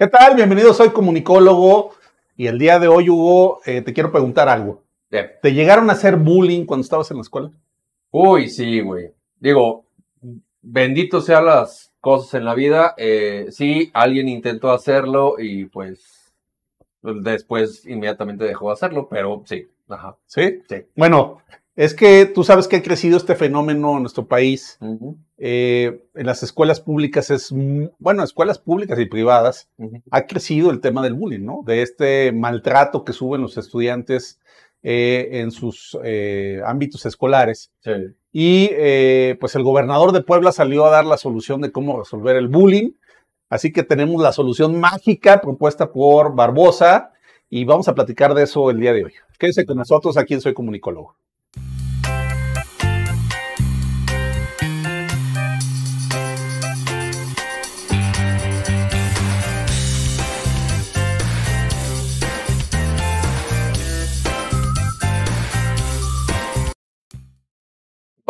¿Qué tal? Bienvenido, soy comunicólogo y el día de hoy, Hugo, eh, te quiero preguntar algo. ¿Te llegaron a hacer bullying cuando estabas en la escuela? Uy, sí, güey. Digo, bendito sean las cosas en la vida. Eh, sí, alguien intentó hacerlo y pues después inmediatamente dejó de hacerlo, pero sí. Ajá. ¿Sí? Sí. Bueno, es que tú sabes que ha crecido este fenómeno en nuestro país. Eh, en las escuelas públicas es, bueno, escuelas públicas y privadas, ha crecido el tema del bullying, ¿no? De este maltrato que suben los estudiantes eh, en sus eh, ámbitos escolares. Y pues el gobernador de Puebla salió a dar la solución de cómo resolver el bullying. Así que tenemos la solución mágica propuesta por Barbosa y vamos a platicar de eso el día de hoy. Quédense con nosotros aquí Soy Comunicólogo.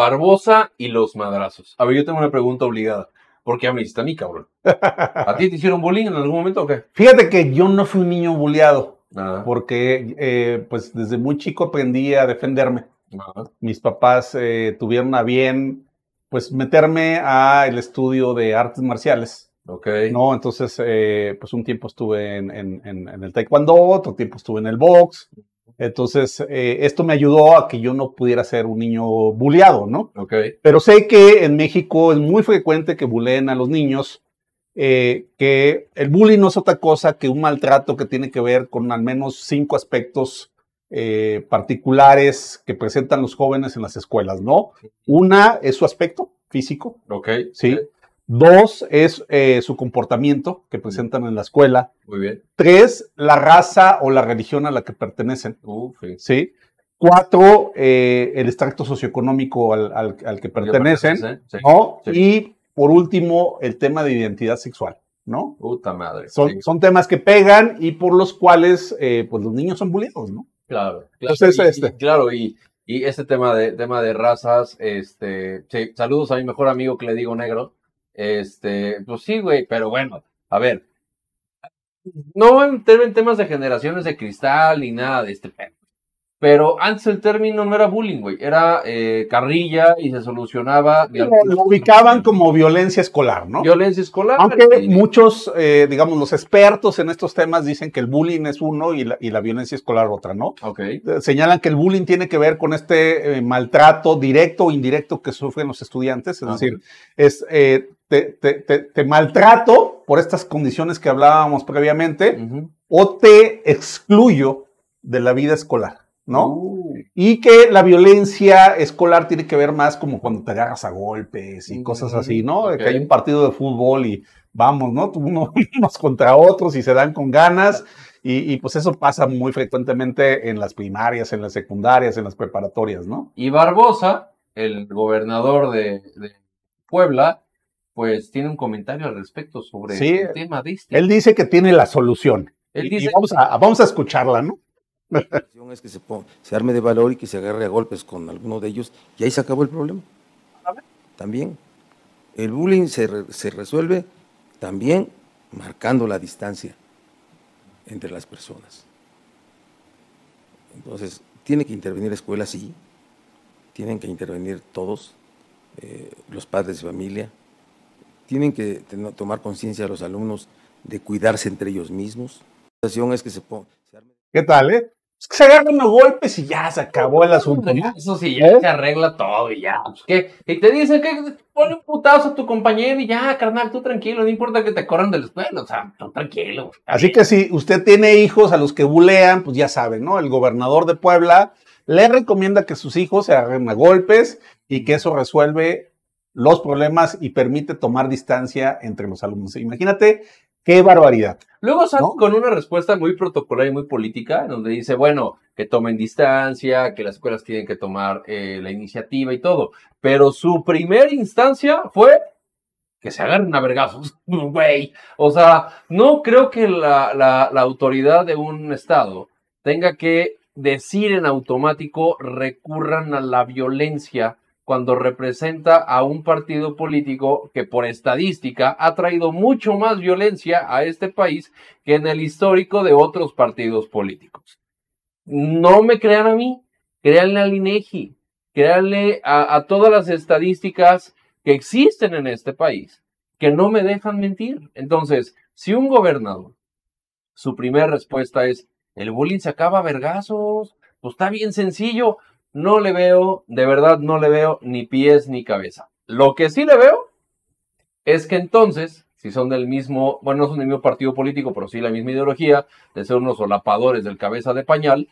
Barbosa y los madrazos. A ver, yo tengo una pregunta obligada. ¿Por qué a mí cabrón? ¿A ti te hicieron bullying en algún momento o qué? Fíjate que yo no fui un niño bulleado. Porque, eh, pues, desde muy chico aprendí a defenderme. Mis papás eh, tuvieron a bien, pues, meterme al estudio de artes marciales. Ok. No, entonces, eh, pues un tiempo estuve en, en, el taekwondo, otro tiempo estuve en el box, entonces, eh, esto me ayudó a que yo no pudiera ser un niño bulleado, ¿no? Ok. Pero sé que en México es muy frecuente que bulleen a los niños, eh, que el bullying no es otra cosa que un maltrato que tiene que ver con al menos cinco aspectos eh, particulares que presentan los jóvenes en las escuelas, ¿no? Una es su aspecto físico. Ok. Sí. Dos es eh, su comportamiento que presentan en la escuela. Muy bien. Tres, la raza o la religión a la que pertenecen. sí. Cuatro, eh, el extracto socioeconómico al, que pertenecen. Y por último, el tema de identidad sexual. ¿No? Puta madre. Son, son temas que pegan y por los cuales eh, pues los niños son bulidos ¿no? Claro, claro. este. claro, y, y, este tema de, tema de razas, este, saludos a mi mejor amigo que le digo negro. Este, pues sí, güey, pero bueno, a ver. No en, temas de generaciones de cristal ni nada de este Pero antes el término no era bullying, güey, era eh, carrilla y se solucionaba. lo, ubicaban como violencia escolar, ¿no? Violencia escolar. Aunque muchos, eh, digamos, los expertos en estos temas dicen que el bullying es uno y la, y la violencia escolar otra, ¿no? Ok. Eh, señalan que el bullying tiene que ver con este maltrato directo o indirecto que sufren los estudiantes, es ah, decir, es te, maltrato por estas condiciones que hablábamos previamente o te excluyo de la vida escolar, ¿no? Uh. Y que la violencia escolar tiene que ver más como cuando te agarras a golpes y cosas así, ¿no? Que hay un partido de fútbol y vamos, ¿no? Uno, unos contra otros y se dan con ganas. Y, pues eso pasa muy frecuentemente en las primarias, en las secundarias, en las preparatorias, ¿no? Y Barbosa, el gobernador de Puebla, pues tiene un comentario al respecto sobre el tema este Él dice que tiene la solución. Él dice, vamos, a, escucharla, ¿no? La solución es que se, arme de valor y que se agarre a golpes con alguno de ellos y ahí se acabó el problema. También. El bullying se, se resuelve también marcando la distancia entre las personas. Entonces, tiene que intervenir la escuela, sí. Tienen que intervenir todos, eh, los padres de familia, tienen que tomar conciencia los alumnos de cuidarse entre ellos mismos. La situación es que se, se ¿Qué tal, eh? Es que se agarran a golpes y ya se acabó el asunto. ¿no? Eso sí, ya ¿Eh? se arregla todo y ya. Pues, y te dicen que pone un putazo a tu compañero y ya, carnal, tú tranquilo, no importa que te corran de la o sea, tú tranquilo. Así que si usted tiene hijos a los que bulean, pues ya saben, ¿no? El gobernador de Puebla le recomienda que sus hijos se agarren a golpes y que eso resuelve los problemas y permite tomar distancia entre los alumnos. Imagínate qué barbaridad. Luego sale con una respuesta muy protocolar y muy política, donde dice, bueno, que tomen distancia, que las escuelas tienen que tomar eh, la iniciativa y todo. Pero su primera instancia fue que se agarren a vergazos, güey. O sea, no creo que la autoridad de un estado tenga que decir en automático recurran a la violencia cuando representa a un partido político que por estadística ha traído mucho más violencia a este país que en el histórico de otros partidos políticos. No me crean a mí, créanle al INEGI, e créanle a, todas las estadísticas que existen en este país, que no me dejan mentir. Entonces, si un gobernador, su primera respuesta es, el bullying se acaba a vergazos, pues está bien sencillo, no le veo, de verdad no le veo ni pies ni cabeza. Lo que sí le veo es que entonces, si son del mismo, bueno, no son del mismo partido político, pero sí la misma ideología, de ser unos solapadores del cabeza de pañal,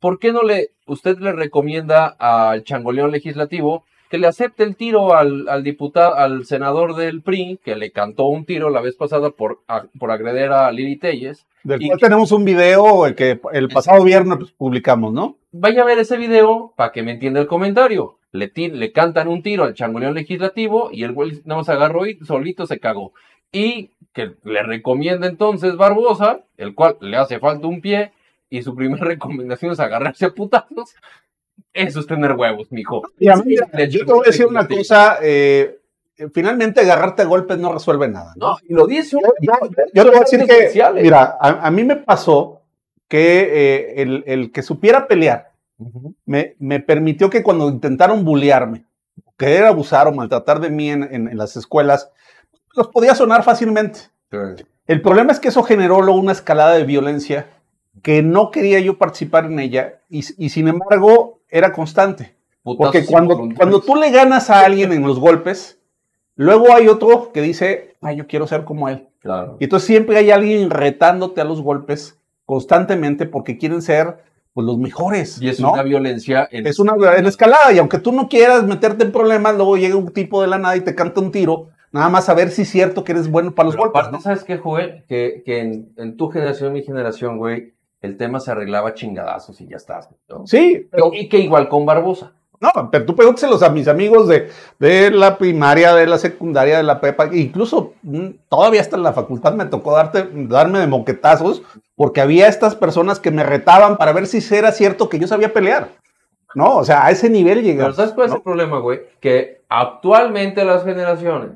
¿por qué no le, usted le recomienda al changoleón legislativo que le acepte el tiro al, diputado, al senador del PRI, que le cantó un tiro la vez pasada por, agreder a Lili Telles. Del cual tenemos un video que el pasado viernes publicamos, ¿no? vaya a ver ese video para que me entienda el comentario. Le, le cantan un tiro al changoleón legislativo y el güey no se agarró y solito se cagó. Y que le recomienda entonces Barbosa, el cual le hace falta un pie, y su primera recomendación es agarrarse a putazos. Eso es tener huevos, mijo. yo te voy a decir una cosa. Eh, finalmente, agarrarte a golpes no resuelve nada. No, y lo dice. Yo, yo, te voy a decir que, mira, a mí me pasó que eh, el, que supiera pelear me, permitió que cuando intentaron bullearme, querer abusar o maltratar de mí en, las escuelas, los pues, podía sonar fácilmente. El problema es que eso generó luego una escalada de violencia que no quería yo participar en ella y, sin embargo era constante. Porque cuando, cuando tú le ganas a alguien en los golpes, luego hay otro que dice, yo quiero ser como él. Y entonces siempre hay alguien retándote a los golpes constantemente porque quieren ser pues, los mejores. Y es una violencia. En... Es una escalada. Y aunque tú no quieras meterte en problemas, luego llega un tipo de la nada y te canta un tiro. Nada más a ver si es cierto que eres bueno para los golpes. ¿sabes qué, Joel? Que, que en, tu generación, mi generación, güey, el tema se arreglaba chingadazos y ya estás. Sí. y que igual con Barbosa. No, pero tú pregúnteselos a mis amigos de, de, la primaria, de la secundaria, de la pepa, incluso mm, todavía hasta en la facultad me tocó darte, darme de moquetazos porque había estas personas que me retaban para ver si era cierto que yo sabía pelear. No, o sea, a ese nivel llegué. Pero ¿sabes cuál es el problema, güey? Que actualmente las generaciones,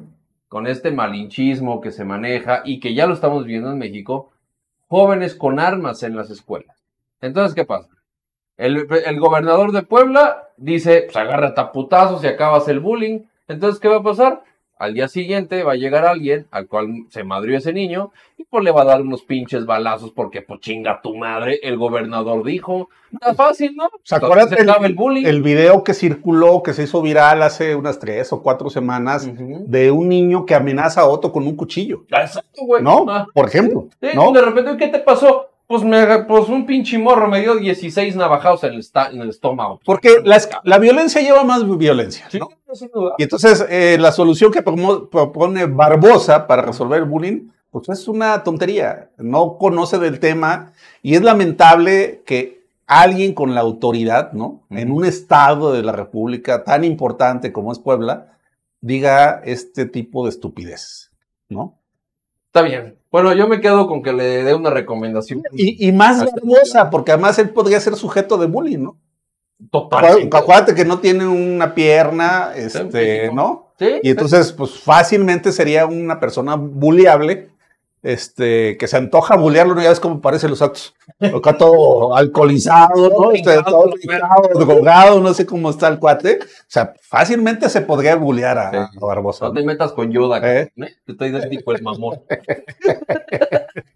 con este malinchismo que se maneja y que ya lo estamos viendo en México, jóvenes con armas en las escuelas. Entonces, ¿qué pasa? El, gobernador de Puebla dice, pues agarra taputazos y acabas el bullying. Entonces, ¿qué va a pasar? Al día siguiente va a llegar alguien al cual se madrió ese niño y pues le va a dar unos pinches balazos porque pues chinga tu madre, el gobernador dijo. Está fácil, ¿no? ¿Se acuerdan el, bullying? el video que circuló, que se hizo viral hace unas tres o cuatro semanas de un niño que amenaza a otro con un cuchillo? Ah, exacto, güey. ¿No? Ah. Por ejemplo. ¿no? De repente, ¿qué te pasó? Pues, pues un pinche morro me dio 16 navajados en el, en el estómago. Porque la, violencia lleva más violencia. ¿no? y entonces eh, la solución que propone Barbosa para resolver el bullying, pues es una tontería. No conoce del tema y es lamentable que alguien con la autoridad, ¿no? En un estado de la República tan importante como es Puebla, diga este tipo de estupidez, ¿no? Está bien. Bueno, yo me quedo con que le dé una recomendación. Y, más nerviosa, porque además él podría ser sujeto de bullying, ¿no? Totalmente. Acuérdate que no tiene una pierna, este, ¿no? Sí. Y entonces, pues fácilmente sería una persona bulliable este, que se antoja bulearlo, ya ves cómo parecen los actos. Acá todo alcoholizado, ¿no? Este, todo drogado, no sé cómo está el cuate. O sea, fácilmente se podría bulear a, Barbosa. No te metas con Yoda, ¿Eh? ¿eh? Te estoy dando tipo el mamón.